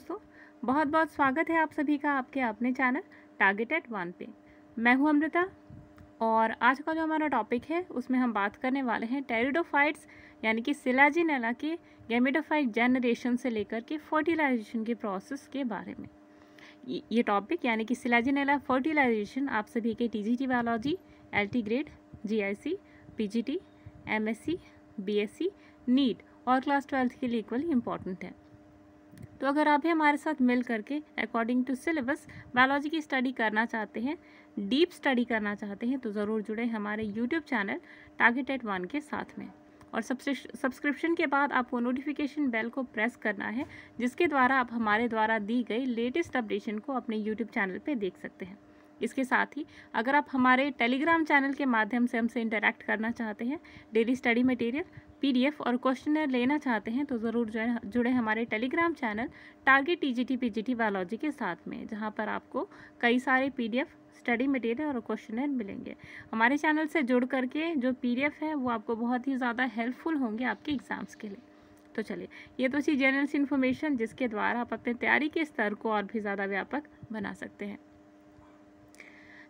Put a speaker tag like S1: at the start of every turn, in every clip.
S1: दोस्तों बहुत बहुत स्वागत है आप सभी का आपके अपने चैनल टारगेट एट वन पे मैं हूं अमृता और आज का जो हमारा टॉपिक है उसमें हम बात करने वाले हैं टेरिडोफाइट्स यानी कि सिलाजीनेला के गेमिडोफाइट जनरेशन से लेकर के फर्टिलाइजेशन के प्रोसेस के बारे में ये टॉपिक यानी कि सिलाजीनेला फर्टिलाइजेशन आप सभी के T biology L grade G I C MSc BSc NEET और क्लास ट्वेल्थ के लिए इक्वली इम्पॉर्टेंट है तो अगर आप भी हमारे साथ मिल करके अकॉर्डिंग टू सिलेबस बायोलॉजी की स्टडी करना चाहते हैं डीप स्टडी करना चाहते हैं तो ज़रूर जुड़े हमारे यूट्यूब चैनल टारगेटेड वन के साथ में और सब्सक्रिप्शन के बाद आपको नोटिफिकेशन बेल को प्रेस करना है जिसके द्वारा आप हमारे द्वारा दी गई लेटेस्ट अपडेशन को अपने यूट्यूब चैनल पर देख सकते हैं इसके साथ ही अगर आप हमारे टेलीग्राम चैनल के माध्यम से हमसे इंटरेक्ट करना चाहते हैं डेली स्टडी मटेरियल पीडीएफ और क्वेश्चनर लेना चाहते हैं तो ज़रूर जुड़े हमारे Telegram channel target TGT PGT biology के साथ में जहाँ पर आपको कई सारे पीडीएफ स्टडी मटेरियल और क्वेश्चनर मिलेंगे हमारे चैनल से जुड़ करके जो पीडीएफ है वो आपको बहुत ही ज़्यादा हेल्पफुल होंगे आपके एग्ज़ाम्स के लिए तो चलिए ये तो सी जनरल्स इन्फॉर्मेशन जिसके द्वारा आप अपने तैयारी के स्तर को और भी ज़्यादा व्यापक बना सकते हैं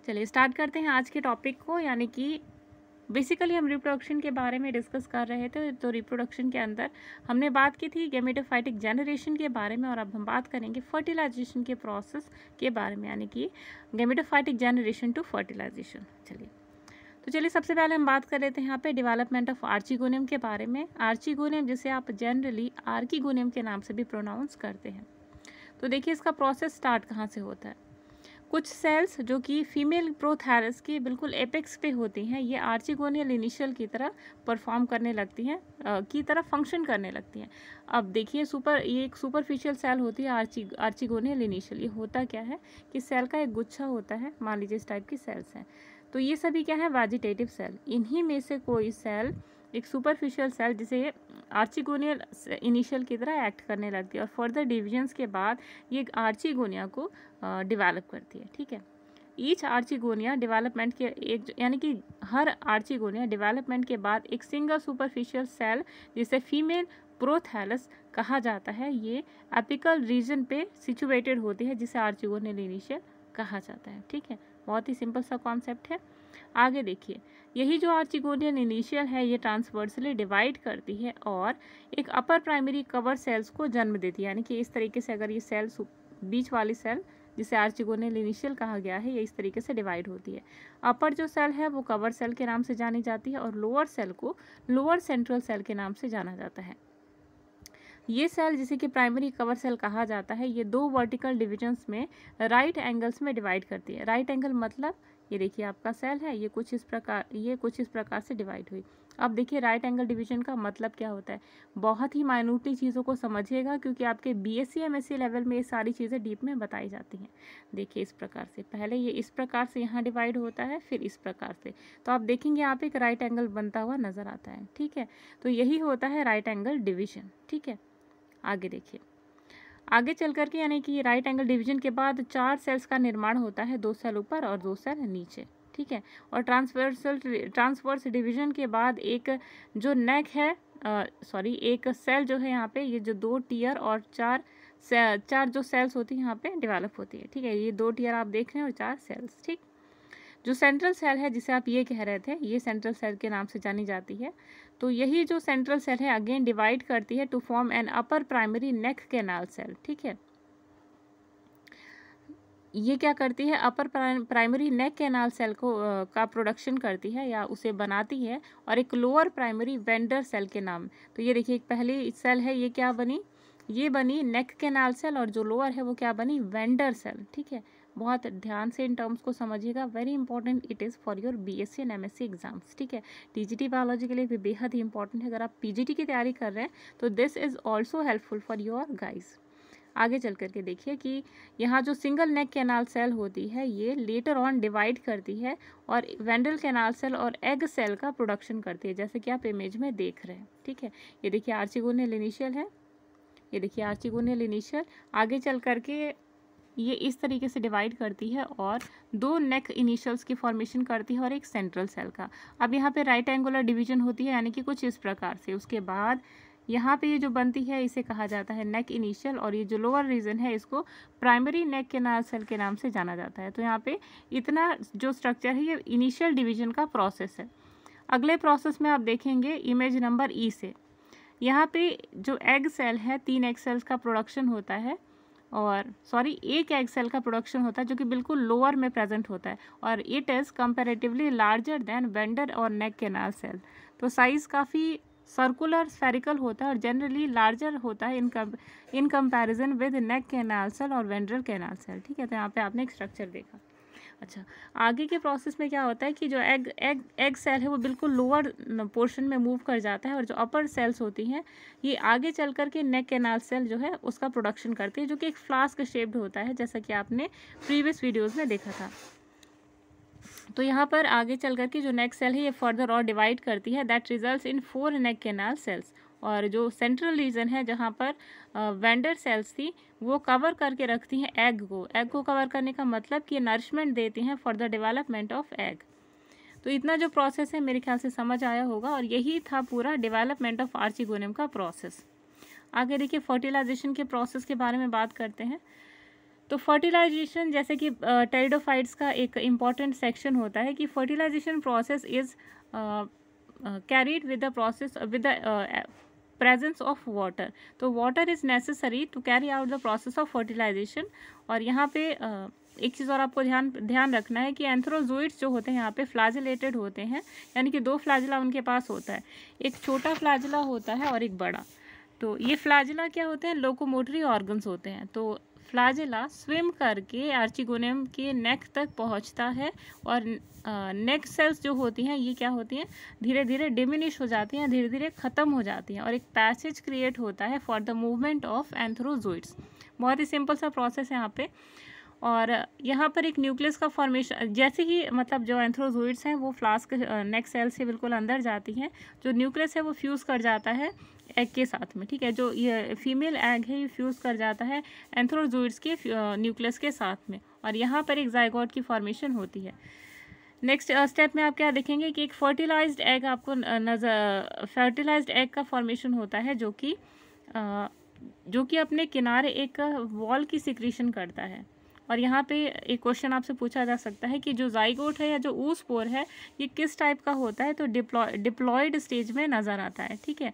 S1: चलिए स्टार्ट करते हैं आज के टॉपिक को यानी कि बेसिकली हम रिप्रोडक्शन के बारे में डिस्कस कर रहे थे तो रिप्रोडक्शन के अंदर हमने बात की थी गेमेटोफाइटिक जनरेशन के बारे में और अब हम बात करेंगे फर्टिलाइजेशन के प्रोसेस के बारे में यानी कि गेमेटोफाइटिक जनरेशन टू फर्टिलाइजेशन चलिए तो चलिए सबसे पहले हम बात कर लेते हैं यहाँ पे डेवलपमेंट ऑफ आर्चिगोनियम के बारे में आर्चिगोनियम जिसे आप जनरली आर्कीगोनियम के नाम से भी प्रोनाउंस करते हैं तो देखिए इसका प्रोसेस स्टार्ट कहाँ से होता है कुछ सेल्स जो कि फीमेल प्रोथैरस की बिल्कुल एपेक्स पे होती हैं ये आर्चिगोनियल इनिशियल की तरह परफॉर्म करने लगती हैं की तरह फंक्शन करने लगती हैं अब देखिए सुपर ये एक सुपरफिशियल सेल होती है आर्ची आर्चिगोनियल इनिशियल ये होता क्या है कि सेल का एक गुच्छा होता है मान लीजिए इस टाइप की सेल्स हैं तो ये सभी क्या है वेजिटेटिव सेल इन्हीं में से कोई सेल एक सुपरफिशियल सेल जिसे आर्चिगोनियल इनिशियल की तरह एक्ट करने लगती है और फर्दर डिविजन्स के बाद ये आर्चिगोनिया को डिवेलप करती है ठीक है ईच आर्चिगोनिया डेवलपमेंट के एक यानी कि हर आर्चिगोनिया डेवलपमेंट के बाद एक सिंगल सुपरफिशियल सेल जिसे फीमेल प्रोथैलस कहा जाता है ये एपिकल रीजन पे सिचुएटेड होती है जिसे आर्चिगोनियल इनिशियल कहा जाता है ठीक है बहुत ही सिंपल सा कॉन्सेप्ट है आगे देखिए यही जो आर्चिगोनियन इनिशियल है ये ट्रांसवर्सली डिवाइड करती है और एक अपर प्राइमरी कवर सेल्स को जन्म देती है यानी कि इस तरीके से अगर ये सेल्स बीच वाली सेल जिसे आर्चिगोनियल इनिशियल कहा गया है ये इस तरीके से डिवाइड होती है अपर जो सेल है वो कवर सेल के नाम से जानी जाती है और लोअर सेल को लोअर सेंट्रल सेल के नाम से जाना जाता है ये सेल जिसे कि प्राइमरी कवर सेल कहा जाता है ये दो वर्टिकल डिविजन्स में राइट right एंगल्स में डिवाइड करती है राइट right एंगल मतलब ये देखिए आपका सेल है ये कुछ इस प्रकार ये कुछ इस प्रकार से डिवाइड हुई अब देखिए राइट एंगल डिवीजन का मतलब क्या होता है बहुत ही माइन्यूटली चीज़ों को समझिएगा क्योंकि आपके बी एस सी लेवल में ये सारी चीज़ें डीप में बताई जाती हैं देखिए इस प्रकार से पहले ये इस प्रकार से यहाँ डिवाइड होता है फिर इस प्रकार से तो आप देखेंगे यहाँ एक राइट एंगल बनता हुआ नज़र आता है ठीक है तो यही होता है राइट एंगल डिविजन ठीक है आगे देखिए आगे चल करके यानी कि राइट एंगल डिवीजन के बाद चार सेल्स का निर्माण होता है दो सेल ऊपर और दो सेल नीचे ठीक है और ट्रांसवर्सल ट्रांसवर्स डिवीजन के बाद एक जो नेक है सॉरी एक सेल जो है यहाँ पे ये जो दो टीयर और चार चार जो सेल्स होती है यहाँ पे डेवलप होती है ठीक है ये दो टीयर आप देख रहे हैं और चार सेल्स ठीक जो सेंट्रल सेल है जिसे आप ये कह रहे थे ये सेंट्रल सेल के नाम से जानी जाती है तो यही जो सेंट्रल सेल है अगेन डिवाइड करती है to form an upper primary neck canal cell ठीक है ये क्या करती है upper primary neck canal cell को आ, का प्रोडक्शन करती है या उसे बनाती है और एक लोअर प्राइमरी वेंडर सेल के नाम तो ये देखिए पहली सेल है ये क्या बनी ये बनी नेक कैनाल सेल और जो लोअर है वो क्या बनी वेंडर सेल ठीक है बहुत ध्यान से इन टर्म्स को समझिएगा very important it is for your B S C and M S C exams ठीक है टी बायोलॉजी के लिए भी बेहद ही इंपॉर्टेंट है अगर आप पी की तैयारी कर रहे हैं तो this is also helpful for your guys आगे चल करके देखिए कि यहाँ जो सिंगल नेक कैनाल सेल होती है ये लेटर ऑन डिवाइड करती है और वेंडल कैनाल सेल और एग सेल का प्रोडक्शन करती है जैसे कि आप इमेज में देख रहे हैं ठीक है ये देखिए आर्चिगोनियल इनिशियल है ये देखिए आर्चिगोनियल इनिशियल आगे चल करके ये इस तरीके से डिवाइड करती है और दो नेक इनिशियल्स की फॉर्मेशन करती है और एक सेंट्रल सेल का अब यहाँ पे राइट एंगुलर डिवीजन होती है यानी कि कुछ इस प्रकार से उसके बाद यहाँ पे ये जो बनती है इसे कहा जाता है नेक इनिशियल और ये जो लोअर रीजन है इसको प्राइमरी नेक के केनाल सेल के नाम से जाना जाता है तो यहाँ पे इतना जो स्ट्रक्चर है ये इनिशियल डिवीजन का प्रोसेस है अगले प्रोसेस में आप देखेंगे इमेज नंबर ई से यहाँ पे जो एग सेल है तीन एग सेल्स का प्रोडक्शन होता है और सॉरी एक एग सेल का प्रोडक्शन होता है जो कि बिल्कुल लोअर में प्रेजेंट होता है और it is comparatively larger than venter और नेक केनाल सेल तो साइज़ काफ़ी सर्कुलर स्फेरिकल होता है और जनरली लार्जर होता है in in comparison with neck canal cell और वेंडर केनाल सेल ठीक है तो यहाँ पे आपने एक स्ट्रक्चर देखा अच्छा आगे के प्रोसेस में क्या होता है कि जो एग एग एग सेल है वो बिल्कुल लोअर पोर्शन में मूव कर जाता है और जो अपर सेल्स होती हैं ये आगे चल कर के नेक कैनाल सेल जो है उसका प्रोडक्शन करती है जो कि एक फ्लास्क शेप्ड होता है जैसा कि आपने प्रीवियस वीडियोज़ में देखा था तो यहाँ पर आगे चल करके जो नेक सेल है ये फर्दर और डिवाइड करती है that result in four neck canal cells और जो सेंट्रल रीजन है जहाँ पर वेंडर सेल्स थी वो कवर करके रखती हैं एग को एग को कवर करने का मतलब कि नरिशमेंट देती हैं for the development of egg तो इतना जो प्रोसेस है मेरे ख्याल से समझ आया होगा और यही था पूरा डेवलपमेंट ऑफ आर्चिगोनियम का प्रोसेस आगे देखिए फर्टिलाइजेशन के प्रोसेस के बारे में बात करते हैं तो फर्टिलाइजेशन जैसे कि टेरिडोफाइट्स का एक इम्पॉर्टेंट सेक्शन होता है कि fertilisation process is carried with the process with the presence of water तो water is necessary to carry out the process of fertilisation और यहाँ पे uh, एक चीज़ और आपको ध्यान ध्यान रखना है कि एंथ्रोजोइड्स जो होते हैं यहाँ पे फ्लाजिलेटेड होते हैं यानी कि दो फ्लाजिला उनके पास होता है एक छोटा फ्लाजिला होता है और एक बड़ा तो ये फ्लाजिला क्या होते हैं लोकोमोटरी ऑर्गन्स होते हैं तो फ्लाजिला स्विम करके आर्चिगोनियम के नेक तक पहुंचता है और नेक सेल्स जो होती हैं ये क्या होती हैं धीरे धीरे डिमिनिश हो जाती हैं धीरे धीरे ख़त्म हो जाती हैं और एक पैसेज क्रिएट होता है for the movement of antherozoids बहुत ही सिंपल सा प्रोसेस है यहाँ पर और यहाँ पर एक न्यूक्लियस का फॉर्मेशन जैसे ही मतलब जो एंथ्रोजोइड्स हैं वो फ्लास्क नेक सेल से बिल्कुल अंदर जाती हैं जो न्यूक्लियस है वो फ्यूज़ कर जाता है एग के साथ में ठीक है जो ये फीमेल एग है ये फ्यूज़ कर जाता है एंथ्रोजोइड्स के न्यूक्लियस के साथ में और यहाँ पर एक जायगॉट की फॉर्मेशन होती है नेक्स्ट स्टेप में आप क्या देखेंगे कि एक फर्टिलाइज एग आपको नज़र फर्टिलाइज एग का फॉर्मेशन होता है जो कि जो कि अपने किनारे एक वॉल की सिक्रीशन करता है और यहाँ पे एक क्वेश्चन आपसे पूछा जा सकता है कि जो जाइगोट है या जो ऊस पोर है ये किस टाइप का होता है तो डिप्लॉय डिप्लॉयड स्टेज में नज़र आता है ठीक है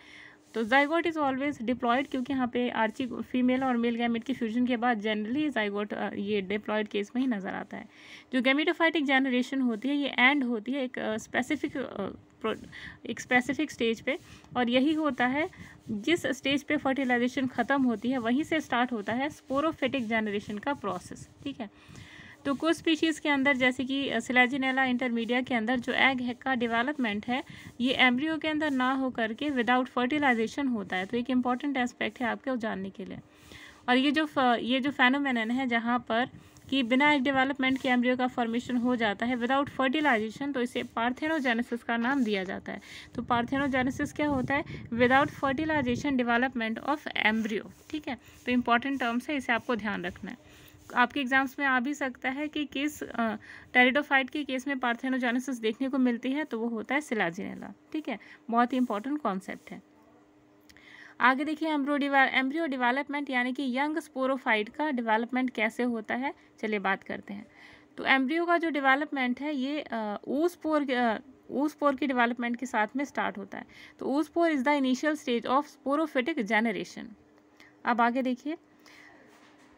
S1: तो जाइगोट इज़ ऑलवेज डिप्लॉयड क्योंकि यहाँ पे आर्ची फीमेल और मेल गैमेट के फ्यूजन के बाद जनरली जाइगोट ये डिप्लॉयड केस में ही नज़र आता है जो गैमिटोफाइटिक जनरेशन होती है ये एंड होती है एक स्पेसिफिक एक स्पेसिफिक स्टेज पे और यही होता है जिस स्टेज पे फर्टिलाइजेशन ख़त्म होती है वहीं से स्टार्ट होता है स्पोरोफेटिक जनरेशन का प्रोसेस ठीक है तो कुछ स्पीशीज़ के अंदर जैसे कि सिलाजिनेला इंटरमीडिया के अंदर जो एग है का डेवलपमेंट है ये एम्ब्रियो के अंदर ना हो करके विदाउट फर्टिलाइजेशन होता है तो एक इम्पॉर्टेंट एस्पेक्ट है आपके जानने के लिए और ये जो ये जो फैनोमेन है जहाँ पर कि बिना एक डेवलपमेंट के एम्ब्रियो का फॉर्मेशन हो जाता है विदाउट फर्टिलाइजेशन तो इसे पार्थेनोजेनेसिस का नाम दिया जाता है तो पार्थेनोजेनेसिस क्या होता है without fertilisation development of embryo ठीक है तो इम्पॉर्टेंट टर्म्स है इसे आपको ध्यान रखना है आपके एग्जाम्स में आ भी सकता है कि किस टेरिडोफाइट के केस में पार्थेनोजेनेसिस देखने को मिलती है तो वो होता है सिलाजिनेला ठीक है बहुत ही इंपॉर्टेंट कॉन्सेप्ट है आगे देखिए एम्ब्रोडिवाल एम्ब्रियो डिवेलपमेंट यानी कि यंग स्पोरोफाइट का डिवेलपमेंट कैसे होता है चलिए बात करते हैं तो एम्ब्रियो का जो डिवेलपमेंट है ये ऊसपोर पोर की डिवेलपमेंट के साथ में स्टार्ट होता है तो pore is the initial stage of sporophytic generation अब आगे देखिए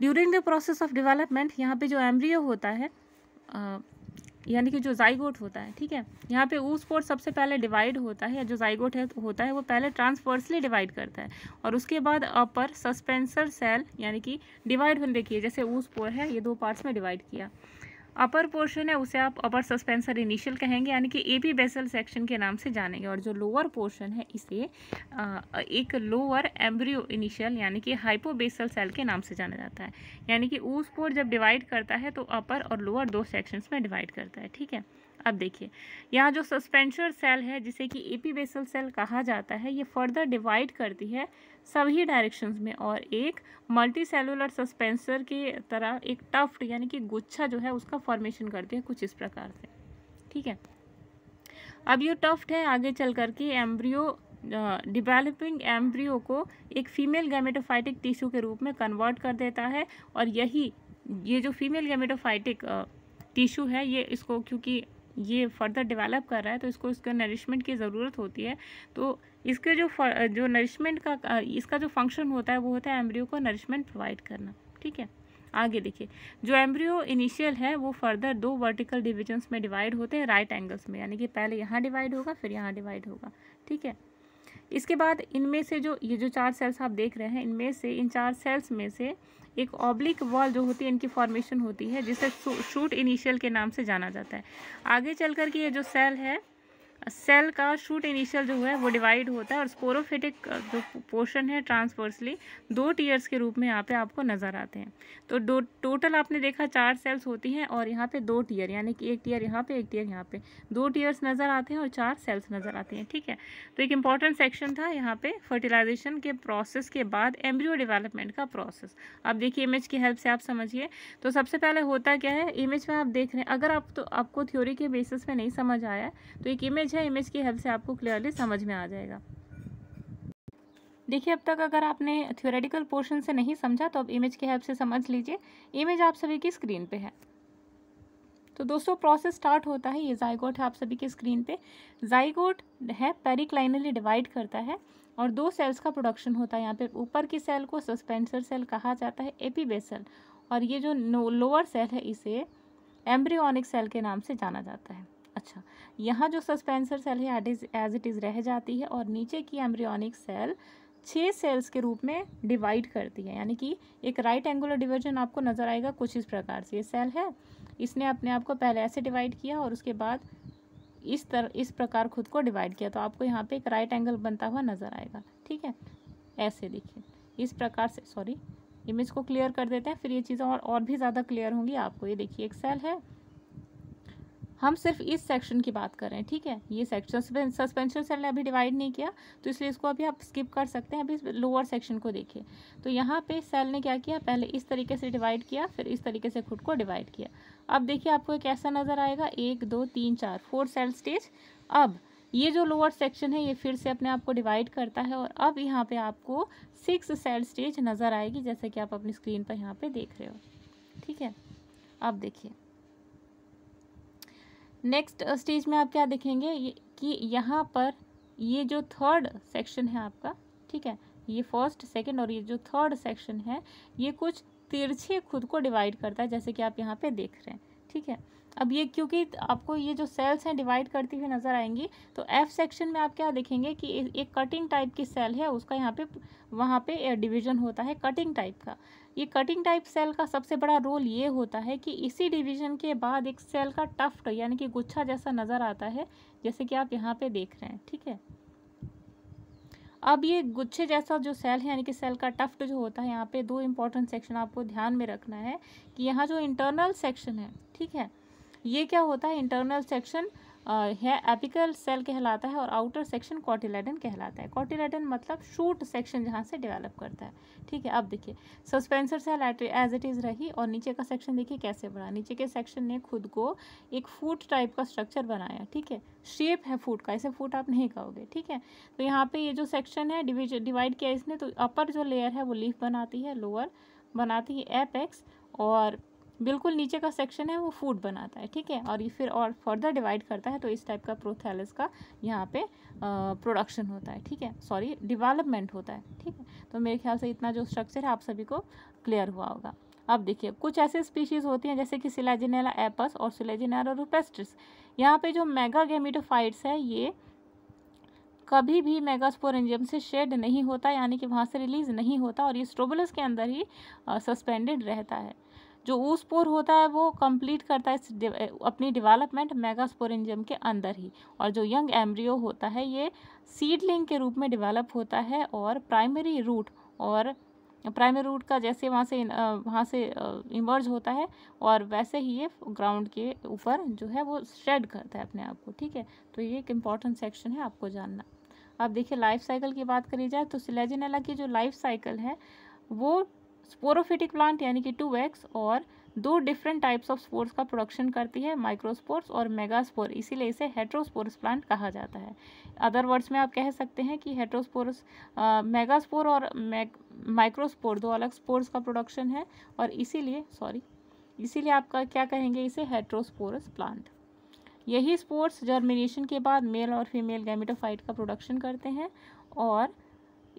S1: during the process of development यहाँ पे जो एम्ब्रियो होता है यानी कि जो जाइगोट होता है ठीक है यहाँ पे ऊस पोर्ट सबसे पहले डिवाइड होता है या जो जाइगोट है तो होता है वो पहले ट्रांसवर्सली डिवाइड करता है और उसके बाद अपर सस्पेंसर सेल यानी कि डिवाइड होने देखिए जैसे ऊस पोर है ये दो पार्ट्स में डिवाइड किया अपर पोर्शन है उसे आप अपर सस्पेंसर इनिशियल कहेंगे यानी कि ए बी बेसल सेक्शन के नाम से जानेंगे और जो लोअर पोर्शन है इसे एक लोअर एम्ब्रियो इनिशियल यानी कि हाइपोबेसल सेल के नाम से जाना जाता है यानी कि ऊस पोर जब डिवाइड करता है तो अपर और लोअर दो सेक्शंस में डिवाइड करता है ठीक है अब देखिए यहाँ जो सस्पेंशर सेल है जिसे कि एपी बेसल सेल कहा जाता है ये फर्दर डिवाइड करती है सभी डायरेक्शंस में और एक मल्टी सेलुलर सस्पेंसर की तरह एक टफ्ट यानी कि गुच्छा जो है उसका फॉर्मेशन करती है कुछ इस प्रकार से ठीक है अब ये टफ्ट है आगे चल करके एम्ब्रियो डिवेलपिंग एम्ब्रियो को एक फीमेल गैमेटोफाइटिक टिश्यू के रूप में कन्वर्ट कर देता है और यही ये जो फीमेल गैमेटोफाइटिक टिश्यू है ये इसको क्योंकि ये फर्दर डेवलप कर रहा है तो इसको इसके नरिशमेंट की ज़रूरत होती है तो इसके जो जो नरिशमेंट का इसका जो फंक्शन होता है वो होता है एम्ब्रियो को नरिशमेंट प्रोवाइड करना ठीक है आगे देखिए जो एम्ब्रियो इनिशियल है वो फर्दर दो वर्टिकल डिविजन्स में डिवाइड होते हैं राइट एंगल्स में यानी कि पहले यहाँ डिवाइड होगा फिर यहाँ डिवाइड होगा ठीक है इसके बाद इनमें से जो ये जो चार सेल्स आप देख रहे हैं इनमें से इन चार सेल्स में से एक ऑब्लिक वॉल जो होती है इनकी फॉर्मेशन होती है जिसे शूट इनिशियल के नाम से जाना जाता है आगे चल कर के ये जो सेल है सेल का शूट इनिशियल जो है वो डिवाइड होता है और स्पोरोफिटिक जो पोर्शन है ट्रांसवर्सली दो टीयर्स के रूप में यहाँ पे आपको नज़र आते हैं तो दो टोटल आपने देखा चार सेल्स होती हैं और यहाँ पे दो टीयर यानी कि एक टीयर यहाँ पे एक टीयर यहाँ पे दो टीयर्स नज़र आते हैं और चार सेल्स नज़र आते हैं ठीक है तो एक इंपॉर्टेंट सेक्शन था यहाँ पर फर्टिलाइजेशन के प्रोसेस के बाद एम्ब्रियो डिवेलपमेंट का प्रोसेस आप देखिए इमेज की हेल्प से आप समझिए तो सबसे पहले होता क्या है इमेज में आप देख रहे हैं अगर आप तो आपको थ्योरी के बेसिस में नहीं समझ आया तो एक इमेज इमेज है इमेज की हेल्प से आपको क्लियरली समझ में आ जाएगा देखिए अब तक अगर आपने थ्योरेटिकल पोर्शन से नहीं समझा तो अब इमेज की हेल्प से समझ लीजिए इमेज आप सभी की स्क्रीन पे है तो दोस्तों प्रोसेस स्टार्ट होता है ये जाइगोट है आप सभी की स्क्रीन पे जाइगोट है पेरिक्लाइनली डिवाइड करता है और दो सेल्स का प्रोडक्शन होता है यहाँ पे ऊपर की सेल को सस्पेंसर सेल कहा जाता है एपीबेसल और ये जो लोअर सेल है इसे एम्ब्रियोनिक सेल के नाम से जाना जाता है अच्छा यहाँ जो सस्पेंसर सेल है एज इट इज़ रह जाती है और नीचे की एम्ब्रियोनिक सेल छः सेल्स के रूप में डिवाइड करती है यानी कि एक राइट एंगुलर डिवर्जन आपको नज़र आएगा कुछ इस प्रकार से ये सेल है इसने अपने आप को पहले ऐसे डिवाइड किया और उसके बाद इस तरह इस प्रकार खुद को डिवाइड किया तो आपको यहाँ पे एक राइट एंगल बनता हुआ नज़र आएगा ठीक है ऐसे देखिए इस प्रकार से सॉरी इमेज को क्लियर कर देते हैं फिर ये चीज़ें और और भी ज़्यादा क्लियर होंगी आपको ये देखिए एक सेल है हम सिर्फ इस सेक्शन की बात कर रहे हैं ठीक है ये सेक्शन सस्पेंशन सेल ने अभी डिवाइड नहीं किया तो इसलिए इसको अभी आप स्किप कर सकते हैं अभी लोअर सेक्शन को देखिए तो यहाँ पे सेल ने क्या किया पहले इस तरीके से डिवाइड किया फिर इस तरीके से खुद को डिवाइड किया अब देखिए आपको एक ऐसा नज़र आएगा एक दो तीन चार फोर सेल स्टेज अब ये जो लोअर सेक्शन है ये फिर से अपने आप को डिवाइड करता है और अब यहाँ पर आपको सिक्स सेल स्टेज नज़र आएगी जैसे कि आप अपनी स्क्रीन पर यहाँ पर देख रहे हो ठीक है अब देखिए नेक्स्ट स्टेज uh, में आप क्या देखेंगे कि यहाँ पर ये जो थर्ड सेक्शन है आपका ठीक है ये फर्स्ट सेकंड और ये जो थर्ड सेक्शन है ये कुछ तिरछे खुद को डिवाइड करता है जैसे कि आप यहाँ पे देख रहे हैं ठीक है अब ये क्योंकि आपको ये जो सेल्स हैं डिवाइड करती हुई नज़र आएंगी तो एफ सेक्शन में आप क्या देखेंगे कि एक कटिंग टाइप की सेल है उसका यहाँ पे वहाँ पे डिवीजन होता है कटिंग टाइप का ये कटिंग टाइप सेल का सबसे बड़ा रोल ये होता है कि इसी डिवीजन के बाद एक सेल का टफ्ट यानी कि गुच्छा जैसा नज़र आता है जैसे कि आप यहाँ पे देख रहे हैं ठीक है अब ये गुच्छे जैसा जो सेल है यानी कि सेल का टफ्ट जो होता है यहाँ पे दो इम्पोर्टेंट सेक्शन आपको ध्यान में रखना है कि यहाँ जो इंटरनल सेक्शन है ठीक है ये क्या होता है इंटरनल सेक्शन है एपिकल सेल कहलाता है और आउटर सेक्शन कॉटिलेडन कहलाता है कॉटिलेडन मतलब शूट सेक्शन जहाँ से डेवलप करता है ठीक है अब देखिए suspensor cell as it is रही और नीचे का सेक्शन देखिए कैसे बना नीचे के सेक्शन ने खुद को एक फूट टाइप का स्ट्रक्चर बनाया ठीक है शेप है फूट का ऐसे फूट आप नहीं कहोगे ठीक है तो यहाँ पर ये जो सेक्शन है डिवाइड किया इसने तो अपर जो लेयर है वो लीफ बनाती है लोअर बनाती है एपेक्स और बिल्कुल नीचे का सेक्शन है वो फूड बनाता है ठीक है और ये फिर और फर्दर डिवाइड करता है तो इस टाइप का प्रोथैलस का यहाँ पे प्रोडक्शन होता है ठीक है सॉरी डिवेलपमेंट होता है ठीक है तो मेरे ख्याल से इतना जो स्ट्रक्चर है आप सभी को क्लियर हुआ होगा अब देखिए कुछ ऐसे स्पीशीज़ होती हैं जैसे कि सिलाजिनेला एपस और सिलेजिनेला रूपेस्ट्रिस यहाँ पे जो मेगा गेमिटोफाइट्स है ये कभी भी मेगास्पोरेंजियम से शेड नहीं होता यानी कि वहाँ से रिलीज़ नहीं होता और ये स्ट्रोबुलस के अंदर ही सस्पेंडेड रहता है जो ऊस्पोर होता है वो कंप्लीट करता है अपनी डेवलपमेंट मेगास्पोरेंजियम के अंदर ही और जो यंग एम्ब्रियो होता है ये सीडलिंग के रूप में डेवलप होता है और प्राइमरी रूट और प्राइमरी रूट का जैसे वहाँ से वहाँ से इमर्ज होता है और वैसे ही ये ग्राउंड के ऊपर जो है वो स्प्रेड करता है अपने आप को ठीक है तो ये एक इम्पॉर्टेंट सेक्शन है आपको जानना अब देखिए लाइफ साइकिल की बात करी जाए तो सिलेजिनेला की जो लाइफ साइकिल है वो स्पोरोफिटिक प्लांट यानी कि टू वैक्स और दो डिफरेंट टाइप्स ऑफ स्पोर्स का प्रोडक्शन करती है माइक्रोस्पोर्स और मेगास्पोर इसीलिए इसे हेट्रोस्पोरस प्लांट कहा जाता है अदर वर्ड्स में आप कह सकते हैं कि हेट्रोस्पोरस मेगास्पोर और माइक्रोस्पोर दो अलग स्पोर्स का प्रोडक्शन है और इसीलिए सॉरी इसीलिए आपका क्या कहेंगे इसे हेट्रोस्पोरस प्लांट यही स्पोर्ट्स जर्मिनेशन के बाद मेल और फीमेल गैमिटोफाइट का प्रोडक्शन करते हैं और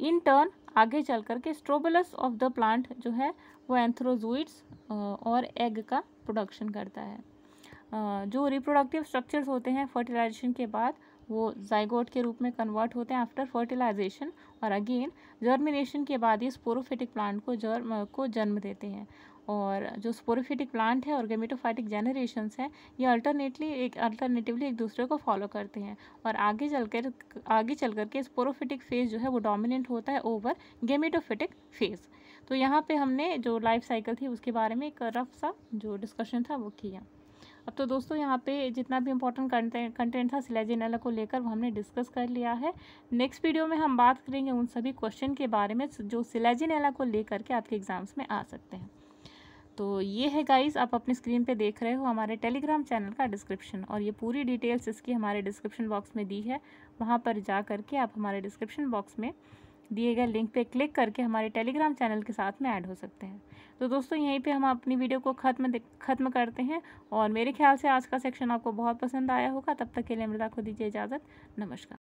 S1: इन टर्न आगे चल कर के स्ट्रोबलस ऑफ द प्लांट जो है वो एंथ्रोजोइड्स और एग का प्रोडक्शन करता है जो रिप्रोडक्टिव स्ट्रक्चर्स होते हैं फर्टिलाइजेशन के बाद वो जाइगोट के रूप में कन्वर्ट होते हैं आफ्टर फर्टिलाइजेशन और अगेन जर्मिनेशन के बाद ही स्पोरोफिटिक प्लांट को जर्म को जन्म देते हैं और जो स्पोरोफिटिक प्लांट है और गेमेटोफाइटिक जनरेशन है ये अल्टरनेटली एक अल्टरनेटिवली एक दूसरे को फॉलो करते हैं और आगे चलकर आगे चल कर के स्पोरोफिटिक फेज़ जो है वो डोमिनेंट होता है ओवर गेमेटोफिटिक फेज़ तो यहाँ पे हमने जो लाइफ साइकिल थी उसके बारे में एक रफ सा जो डिस्कशन था वो किया अब तो दोस्तों यहाँ पे जितना भी इम्पोर्टेंट कंटेंट कंटेंट था सिलेजिनला को लेकर वो हमने डिस्कस कर लिया है नेक्स्ट वीडियो में हम बात करेंगे उन सभी क्वेश्चन के बारे में जो सिलेजिनला को लेकर के आपके एग्ज़ाम्स में आ सकते हैं तो ये है गाइस आप अपनी स्क्रीन पे देख रहे हो हमारे टेलीग्राम चैनल का डिस्क्रिप्शन और ये पूरी डिटेल्स इसकी हमारे डिस्क्रिप्शन बॉक्स में दी है वहाँ पर जा करके आप हमारे डिस्क्रिप्शन बॉक्स में दिए गए लिंक पे क्लिक करके हमारे टेलीग्राम चैनल के साथ में ऐड हो सकते हैं तो दोस्तों यहीं पे हम अपनी वीडियो को ख़त्म ख़त्म करते हैं और मेरे ख्याल से आज का सेक्शन आपको बहुत पसंद आया होगा तब तक के लिए मृदा को दीजिए इजाज़त नमस्कार